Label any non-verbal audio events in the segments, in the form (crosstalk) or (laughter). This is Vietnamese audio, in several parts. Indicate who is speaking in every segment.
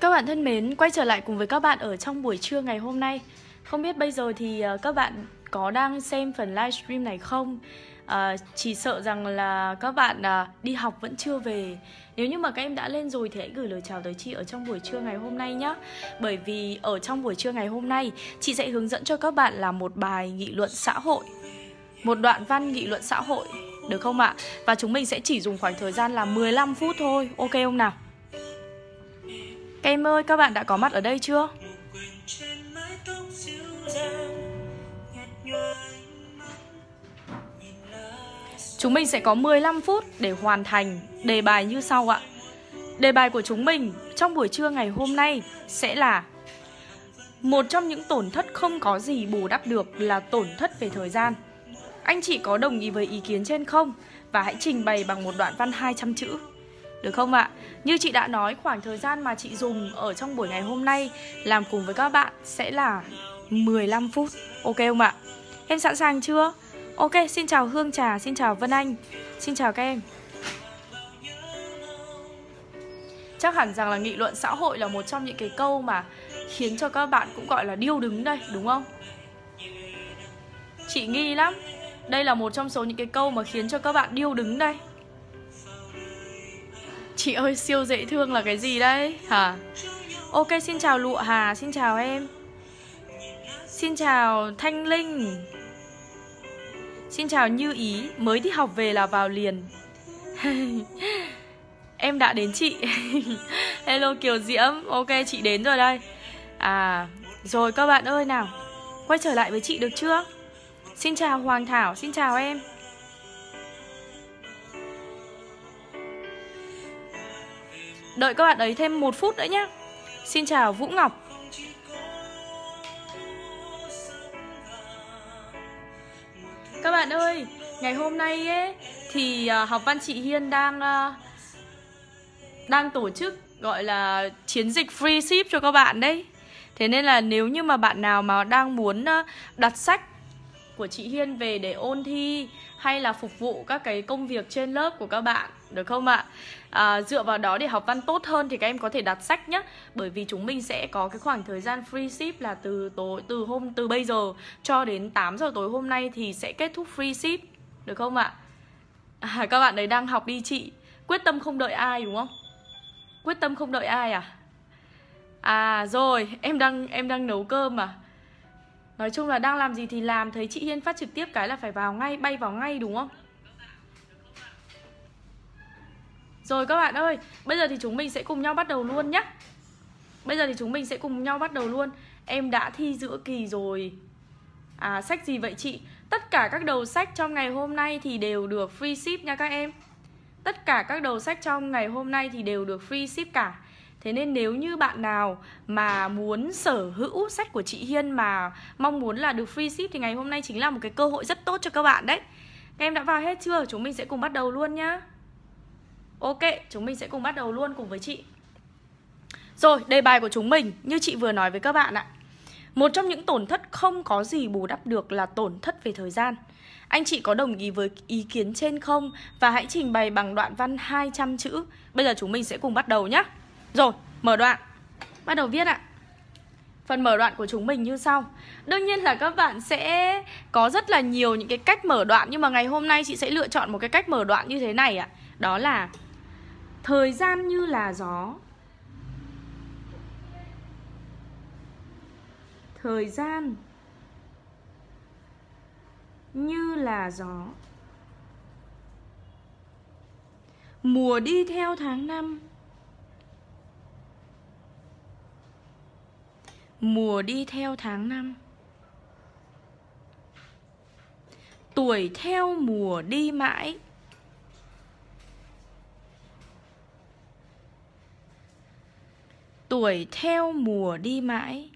Speaker 1: Các bạn thân mến, quay trở lại cùng với các bạn ở trong buổi trưa ngày hôm nay. Không biết bây giờ thì ờ, các bạn có đang xem phần livestream này không? À, chỉ sợ rằng là các bạn à, đi học vẫn chưa về nếu như mà các em đã lên rồi thì hãy gửi lời chào tới chị ở trong buổi trưa ngày hôm nay nhé bởi vì ở trong buổi trưa ngày hôm nay chị sẽ hướng dẫn cho các bạn là một bài nghị luận xã hội một đoạn văn nghị luận xã hội được không ạ và chúng mình sẽ chỉ dùng khoảng thời gian là 15 phút thôi ok không nào Kem ơi, các bạn đã có mặt ở đây chưa? Chúng mình sẽ có 15 phút để hoàn thành đề bài như sau ạ. Đề bài của chúng mình trong buổi trưa ngày hôm nay sẽ là Một trong những tổn thất không có gì bù đắp được là tổn thất về thời gian. Anh chị có đồng ý với ý kiến trên không? Và hãy trình bày bằng một đoạn văn 200 chữ được không ạ? Như chị đã nói khoảng thời gian mà chị dùng ở trong buổi ngày hôm nay làm cùng với các bạn sẽ là 15 phút. Ok không ạ? Em sẵn sàng chưa? Ok, xin chào Hương Trà, xin chào Vân Anh, xin chào các em. Chắc hẳn rằng là nghị luận xã hội là một trong những cái câu mà khiến cho các bạn cũng gọi là điêu đứng đây, đúng không? Chị nghi lắm. Đây là một trong số những cái câu mà khiến cho các bạn điêu đứng đây, chị ơi siêu dễ thương là cái gì đây hả ok xin chào lụa hà xin chào em xin chào thanh linh xin chào như ý mới đi học về là vào liền (laughs) em đã đến chị (laughs) hello kiều diễm ok chị đến rồi đây à rồi các bạn ơi nào quay trở lại với chị được chưa xin chào hoàng thảo xin chào em Đợi các bạn ấy thêm một phút nữa nhé Xin chào Vũ Ngọc Các bạn ơi, ngày hôm nay ấy, thì à, học văn chị Hiên đang à, đang tổ chức gọi là chiến dịch free ship cho các bạn đấy Thế nên là nếu như mà bạn nào mà đang muốn à, đặt sách của chị Hiên về để ôn thi hay là phục vụ các cái công việc trên lớp của các bạn được không ạ? À, dựa vào đó để học văn tốt hơn thì các em có thể đặt sách nhé bởi vì chúng mình sẽ có cái khoảng thời gian free ship là từ tối từ hôm từ bây giờ cho đến 8 giờ tối hôm nay thì sẽ kết thúc free ship được không ạ? À, các bạn đấy đang học đi chị quyết tâm không đợi ai đúng không? Quyết tâm không đợi ai à? À rồi, em đang em đang nấu cơm à? Nói chung là đang làm gì thì làm Thấy chị Hiên phát trực tiếp cái là phải vào ngay Bay vào ngay đúng không Rồi các bạn ơi Bây giờ thì chúng mình sẽ cùng nhau bắt đầu luôn nhé Bây giờ thì chúng mình sẽ cùng nhau bắt đầu luôn Em đã thi giữa kỳ rồi À sách gì vậy chị Tất cả các đầu sách trong ngày hôm nay Thì đều được free ship nha các em Tất cả các đầu sách trong ngày hôm nay Thì đều được free ship cả Thế nên nếu như bạn nào mà muốn sở hữu sách của chị Hiên mà mong muốn là được free ship thì ngày hôm nay chính là một cái cơ hội rất tốt cho các bạn đấy. Các em đã vào hết chưa? Chúng mình sẽ cùng bắt đầu luôn nhá. Ok, chúng mình sẽ cùng bắt đầu luôn cùng với chị. Rồi, đề bài của chúng mình như chị vừa nói với các bạn ạ. Một trong những tổn thất không có gì bù đắp được là tổn thất về thời gian. Anh chị có đồng ý với ý kiến trên không và hãy trình bày bằng đoạn văn 200 chữ. Bây giờ chúng mình sẽ cùng bắt đầu nhé. Rồi, mở đoạn Bắt đầu viết ạ Phần mở đoạn của chúng mình như sau Đương nhiên là các bạn sẽ có rất là nhiều những cái cách mở đoạn Nhưng mà ngày hôm nay chị sẽ lựa chọn một cái cách mở đoạn như thế này ạ Đó là Thời gian như là gió Thời gian Như là gió Mùa đi theo tháng năm Mùa đi theo tháng năm Tuổi theo mùa đi mãi Tuổi theo mùa đi mãi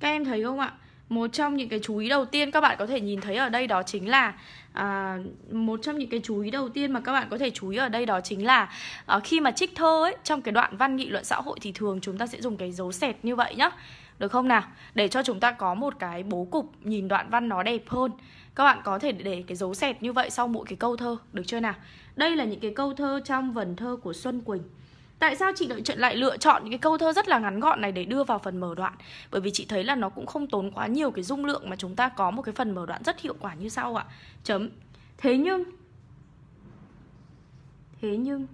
Speaker 1: Các em thấy không ạ? Một trong những cái chú ý đầu tiên các bạn có thể nhìn thấy ở đây đó chính là à, một trong những cái chú ý đầu tiên mà các bạn có thể chú ý ở đây đó chính là à, khi mà trích thơ ấy trong cái đoạn văn nghị luận xã hội thì thường chúng ta sẽ dùng cái dấu sẹt như vậy nhá được không nào để cho chúng ta có một cái bố cục nhìn đoạn văn nó đẹp hơn các bạn có thể để cái dấu sẹt như vậy sau mỗi cái câu thơ được chưa nào đây là những cái câu thơ trong vần thơ của xuân quỳnh Tại sao chị lại, lại lựa chọn những cái câu thơ rất là ngắn gọn này để đưa vào phần mở đoạn? Bởi vì chị thấy là nó cũng không tốn quá nhiều cái dung lượng mà chúng ta có một cái phần mở đoạn rất hiệu quả như sau ạ. Chấm. Thế nhưng Thế nhưng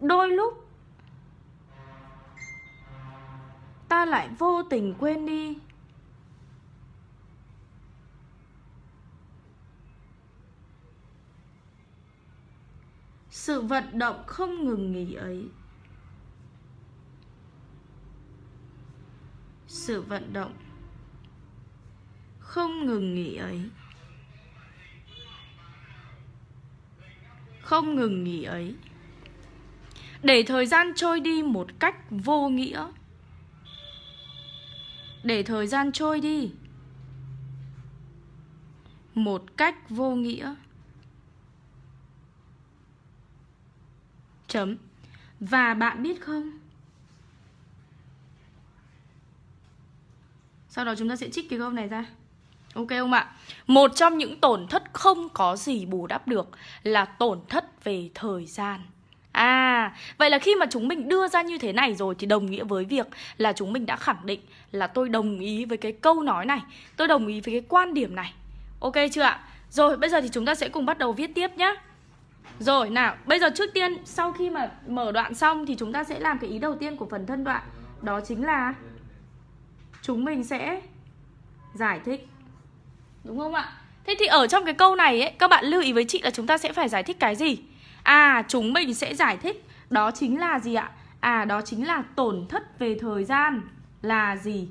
Speaker 1: Đôi lúc Ta lại vô tình quên đi sự vận động không ngừng nghỉ ấy sự vận động không ngừng nghỉ ấy không ngừng nghỉ ấy để thời gian trôi đi một cách vô nghĩa để thời gian trôi đi một cách vô nghĩa chấm và bạn biết không sau đó chúng ta sẽ trích cái câu này ra ok không ạ một trong những tổn thất không có gì bù đắp được là tổn thất về thời gian À, vậy là khi mà chúng mình đưa ra như thế này rồi thì đồng nghĩa với việc là chúng mình đã khẳng định là tôi đồng ý với cái câu nói này, tôi đồng ý với cái quan điểm này. Ok chưa ạ? Rồi, bây giờ thì chúng ta sẽ cùng bắt đầu viết tiếp nhé. Rồi nào, bây giờ trước tiên sau khi mà mở đoạn xong thì chúng ta sẽ làm cái ý đầu tiên của phần thân đoạn Đó chính là chúng mình sẽ giải thích Đúng không ạ? Thế thì ở trong cái câu này ấy, các bạn lưu ý với chị là chúng ta sẽ phải giải thích cái gì? À, chúng mình sẽ giải thích đó chính là gì ạ? À, đó chính là tổn thất về thời gian là gì?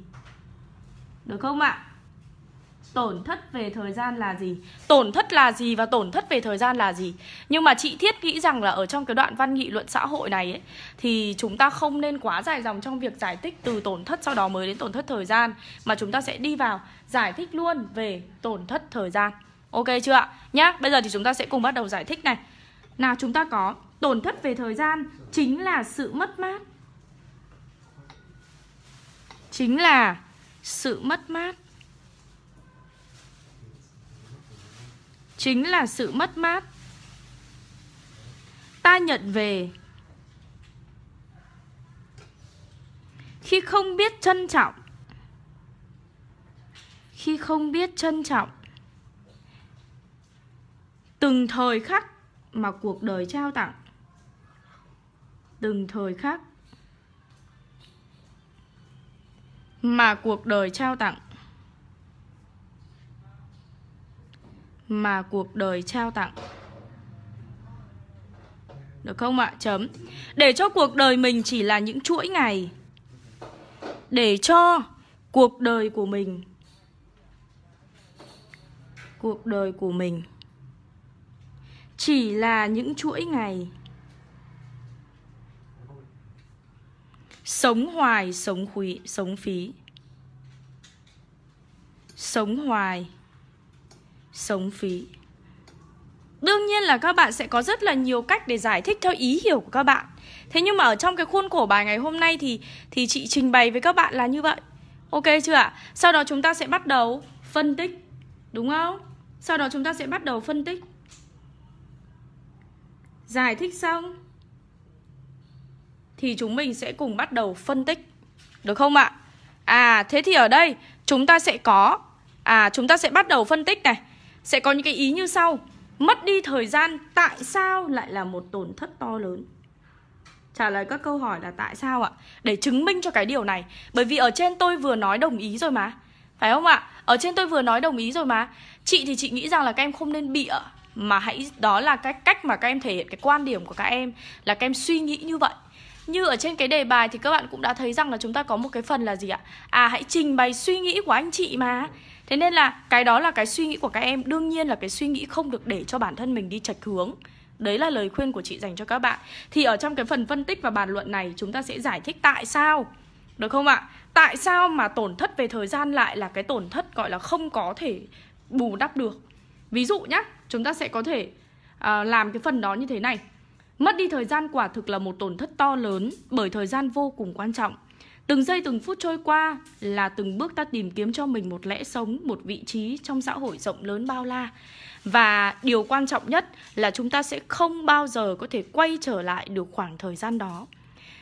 Speaker 1: Được không ạ? Tổn thất về thời gian là gì? Tổn thất là gì và tổn thất về thời gian là gì? Nhưng mà chị thiết nghĩ rằng là ở trong cái đoạn văn nghị luận xã hội này ấy, thì chúng ta không nên quá dài dòng trong việc giải thích từ tổn thất sau đó mới đến tổn thất thời gian mà chúng ta sẽ đi vào giải thích luôn về tổn thất thời gian. Ok chưa ạ? Nhá, bây giờ thì chúng ta sẽ cùng bắt đầu giải thích này. Nào chúng ta có tổn thất về thời gian chính là sự mất mát. Chính là sự mất mát chính là sự mất mát ta nhận về khi không biết trân trọng khi không biết trân trọng từng thời khắc mà cuộc đời trao tặng từng thời khắc mà cuộc đời trao tặng mà cuộc đời trao tặng được không ạ? Chấm. Để cho cuộc đời mình chỉ là những chuỗi ngày. Để cho cuộc đời của mình cuộc đời của mình chỉ là những chuỗi ngày. Sống hoài, sống quý, sống phí. Sống hoài sống phí Đương nhiên là các bạn sẽ có rất là nhiều cách để giải thích theo ý hiểu của các bạn Thế nhưng mà ở trong cái khuôn khổ bài ngày hôm nay thì thì chị trình bày với các bạn là như vậy Ok chưa ạ? Sau đó chúng ta sẽ bắt đầu phân tích Đúng không? Sau đó chúng ta sẽ bắt đầu phân tích Giải thích xong Thì chúng mình sẽ cùng bắt đầu phân tích Được không ạ? À thế thì ở đây chúng ta sẽ có À chúng ta sẽ bắt đầu phân tích này sẽ có những cái ý như sau mất đi thời gian tại sao lại là một tổn thất to lớn trả lời các câu hỏi là tại sao ạ để chứng minh cho cái điều này bởi vì ở trên tôi vừa nói đồng ý rồi mà phải không ạ ở trên tôi vừa nói đồng ý rồi mà chị thì chị nghĩ rằng là các em không nên bịa mà hãy đó là cái cách mà các em thể hiện cái quan điểm của các em là các em suy nghĩ như vậy như ở trên cái đề bài thì các bạn cũng đã thấy rằng là chúng ta có một cái phần là gì ạ à hãy trình bày suy nghĩ của anh chị mà thế nên là cái đó là cái suy nghĩ của các em đương nhiên là cái suy nghĩ không được để cho bản thân mình đi chạch hướng đấy là lời khuyên của chị dành cho các bạn thì ở trong cái phần phân tích và bàn luận này chúng ta sẽ giải thích tại sao được không ạ tại sao mà tổn thất về thời gian lại là cái tổn thất gọi là không có thể bù đắp được ví dụ nhá chúng ta sẽ có thể uh, làm cái phần đó như thế này mất đi thời gian quả thực là một tổn thất to lớn bởi thời gian vô cùng quan trọng Từng giây từng phút trôi qua là từng bước ta tìm kiếm cho mình một lẽ sống, một vị trí trong xã hội rộng lớn bao la. Và điều quan trọng nhất là chúng ta sẽ không bao giờ có thể quay trở lại được khoảng thời gian đó.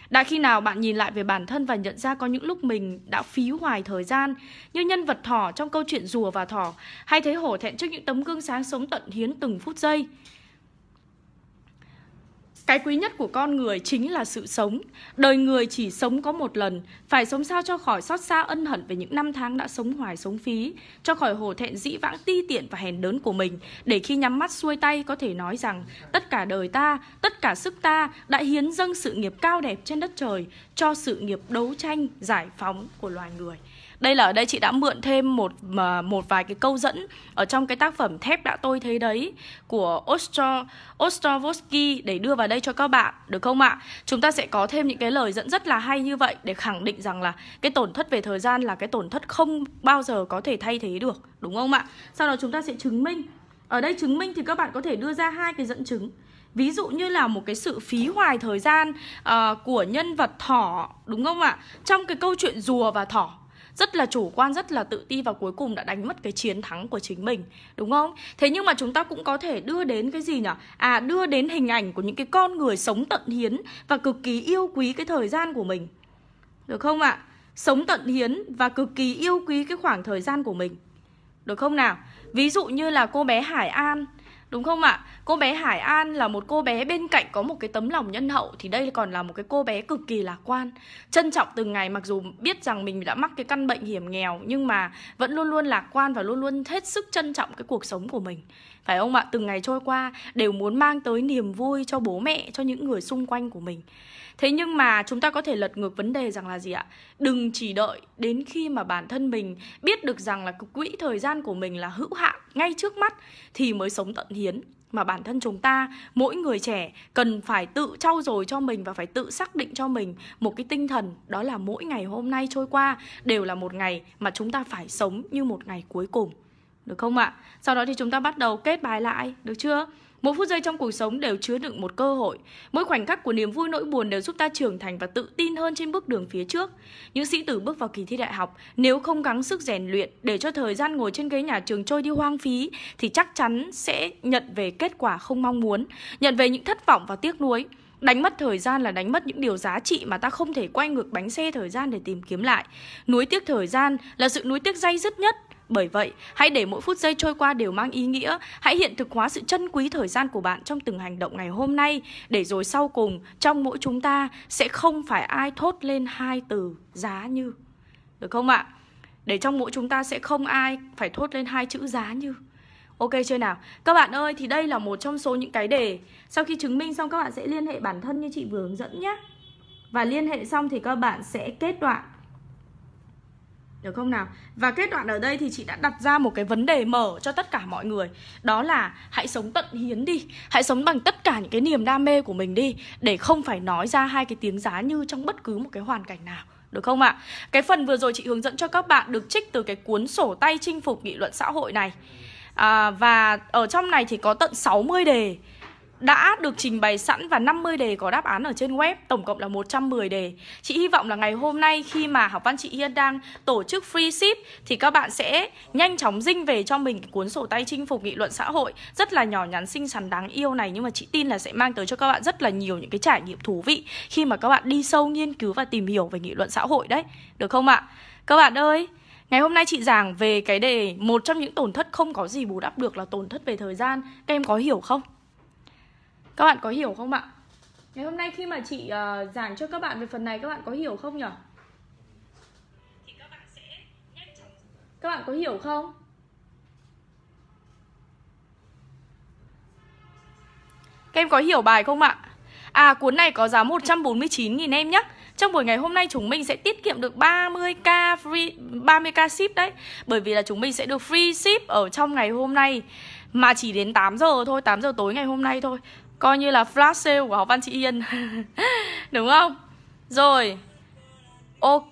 Speaker 1: Đã khi nào bạn nhìn lại về bản thân và nhận ra có những lúc mình đã phí hoài thời gian như nhân vật thỏ trong câu chuyện rùa và thỏ hay thấy hổ thẹn trước những tấm gương sáng sống tận hiến từng phút giây cái quý nhất của con người chính là sự sống. Đời người chỉ sống có một lần, phải sống sao cho khỏi xót xa ân hận về những năm tháng đã sống hoài sống phí, cho khỏi hồ thẹn dĩ vãng ti tiện và hèn đớn của mình, để khi nhắm mắt xuôi tay có thể nói rằng tất cả đời ta, tất cả sức ta đã hiến dâng sự nghiệp cao đẹp trên đất trời cho sự nghiệp đấu tranh, giải phóng của loài người đây là ở đây chị đã mượn thêm một một vài cái câu dẫn ở trong cái tác phẩm thép đã tôi thấy đấy của Ostro Ostrovsky để đưa vào đây cho các bạn được không ạ? Chúng ta sẽ có thêm những cái lời dẫn rất là hay như vậy để khẳng định rằng là cái tổn thất về thời gian là cái tổn thất không bao giờ có thể thay thế được đúng không ạ? Sau đó chúng ta sẽ chứng minh ở đây chứng minh thì các bạn có thể đưa ra hai cái dẫn chứng ví dụ như là một cái sự phí hoài thời gian uh, của nhân vật thỏ đúng không ạ trong cái câu chuyện rùa và thỏ rất là chủ quan rất là tự ti và cuối cùng đã đánh mất cái chiến thắng của chính mình đúng không thế nhưng mà chúng ta cũng có thể đưa đến cái gì nhỉ à đưa đến hình ảnh của những cái con người sống tận hiến và cực kỳ yêu quý cái thời gian của mình được không ạ à? sống tận hiến và cực kỳ yêu quý cái khoảng thời gian của mình được không nào ví dụ như là cô bé hải an Đúng không ạ? À? Cô bé Hải An là một cô bé bên cạnh có một cái tấm lòng nhân hậu thì đây còn là một cái cô bé cực kỳ lạc quan, trân trọng từng ngày mặc dù biết rằng mình đã mắc cái căn bệnh hiểm nghèo nhưng mà vẫn luôn luôn lạc quan và luôn luôn hết sức trân trọng cái cuộc sống của mình phải không ạ từng ngày trôi qua đều muốn mang tới niềm vui cho bố mẹ cho những người xung quanh của mình thế nhưng mà chúng ta có thể lật ngược vấn đề rằng là gì ạ đừng chỉ đợi đến khi mà bản thân mình biết được rằng là quỹ thời gian của mình là hữu hạn ngay trước mắt thì mới sống tận hiến mà bản thân chúng ta mỗi người trẻ cần phải tự trau dồi cho mình và phải tự xác định cho mình một cái tinh thần đó là mỗi ngày hôm nay trôi qua đều là một ngày mà chúng ta phải sống như một ngày cuối cùng được không ạ? Sau đó thì chúng ta bắt đầu kết bài lại, được chưa? Mỗi phút giây trong cuộc sống đều chứa đựng một cơ hội. Mỗi khoảnh khắc của niềm vui nỗi buồn đều giúp ta trưởng thành và tự tin hơn trên bước đường phía trước. Những sĩ tử bước vào kỳ thi đại học, nếu không gắng sức rèn luyện để cho thời gian ngồi trên ghế nhà trường trôi đi hoang phí thì chắc chắn sẽ nhận về kết quả không mong muốn, nhận về những thất vọng và tiếc nuối. Đánh mất thời gian là đánh mất những điều giá trị mà ta không thể quay ngược bánh xe thời gian để tìm kiếm lại. Nuối tiếc thời gian là sự nuối tiếc dây dứt nhất bởi vậy, hãy để mỗi phút giây trôi qua đều mang ý nghĩa, hãy hiện thực hóa sự trân quý thời gian của bạn trong từng hành động ngày hôm nay, để rồi sau cùng, trong mỗi chúng ta sẽ không phải ai thốt lên hai từ giá như. Được không ạ? Để trong mỗi chúng ta sẽ không ai phải thốt lên hai chữ giá như. Ok chưa nào? Các bạn ơi, thì đây là một trong số những cái đề. Sau khi chứng minh xong các bạn sẽ liên hệ bản thân như chị vừa hướng dẫn nhé. Và liên hệ xong thì các bạn sẽ kết đoạn được không nào? Và kết đoạn ở đây thì chị đã đặt ra một cái vấn đề mở cho tất cả mọi người Đó là hãy sống tận hiến đi Hãy sống bằng tất cả những cái niềm đam mê của mình đi Để không phải nói ra hai cái tiếng giá như trong bất cứ một cái hoàn cảnh nào được không ạ? Cái phần vừa rồi chị hướng dẫn cho các bạn được trích từ cái cuốn sổ tay chinh phục nghị luận xã hội này à, Và ở trong này thì có tận 60 đề đã được trình bày sẵn và 50 đề có đáp án ở trên web, tổng cộng là 110 đề. Chị hy vọng là ngày hôm nay khi mà học văn chị yên đang tổ chức free ship thì các bạn sẽ nhanh chóng dinh về cho mình cuốn sổ tay chinh phục nghị luận xã hội rất là nhỏ nhắn xinh xắn đáng yêu này nhưng mà chị tin là sẽ mang tới cho các bạn rất là nhiều những cái trải nghiệm thú vị khi mà các bạn đi sâu nghiên cứu và tìm hiểu về nghị luận xã hội đấy. Được không ạ? Các bạn ơi, Ngày hôm nay chị giảng về cái đề một trong những tổn thất không có gì bù đắp được là tổn thất về thời gian. Các em có hiểu không? Các bạn có hiểu không ạ? Ngày hôm nay khi mà chị uh, giảng cho các bạn về phần này các bạn có hiểu không nhỉ? Các bạn, có hiểu không? Các em có hiểu bài không ạ? À cuốn này có giá 149.000 em nhé Trong buổi ngày hôm nay chúng mình sẽ tiết kiệm được 30k free 30k ship đấy Bởi vì là chúng mình sẽ được free ship ở trong ngày hôm nay Mà chỉ đến 8 giờ thôi, 8 giờ tối ngày hôm nay thôi Coi như là flash sale của học văn chị Yên (laughs) Đúng không? Rồi Ok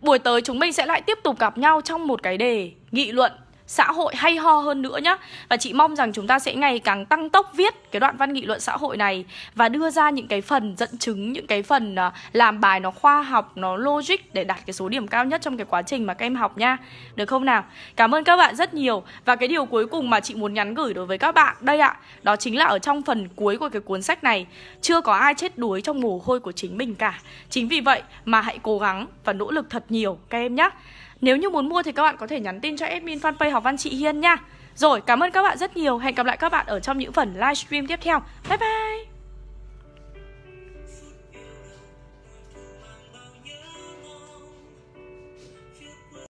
Speaker 1: Buổi tới chúng mình sẽ lại tiếp tục gặp nhau trong một cái đề nghị luận xã hội hay ho hơn nữa nhé và chị mong rằng chúng ta sẽ ngày càng tăng tốc viết cái đoạn văn nghị luận xã hội này và đưa ra những cái phần dẫn chứng những cái phần à, làm bài nó khoa học nó logic để đạt cái số điểm cao nhất trong cái quá trình mà các em học nha được không nào cảm ơn các bạn rất nhiều và cái điều cuối cùng mà chị muốn nhắn gửi đối với các bạn đây ạ đó chính là ở trong phần cuối của cái cuốn sách này chưa có ai chết đuối trong mồ hôi của chính mình cả chính vì vậy mà hãy cố gắng và nỗ lực thật nhiều các em nhé nếu như muốn mua thì các bạn có thể nhắn tin cho admin fanpage Học Văn Chị Hiên nha. Rồi, cảm ơn các bạn rất nhiều. Hẹn gặp lại các bạn ở trong những phần livestream tiếp theo. Bye bye!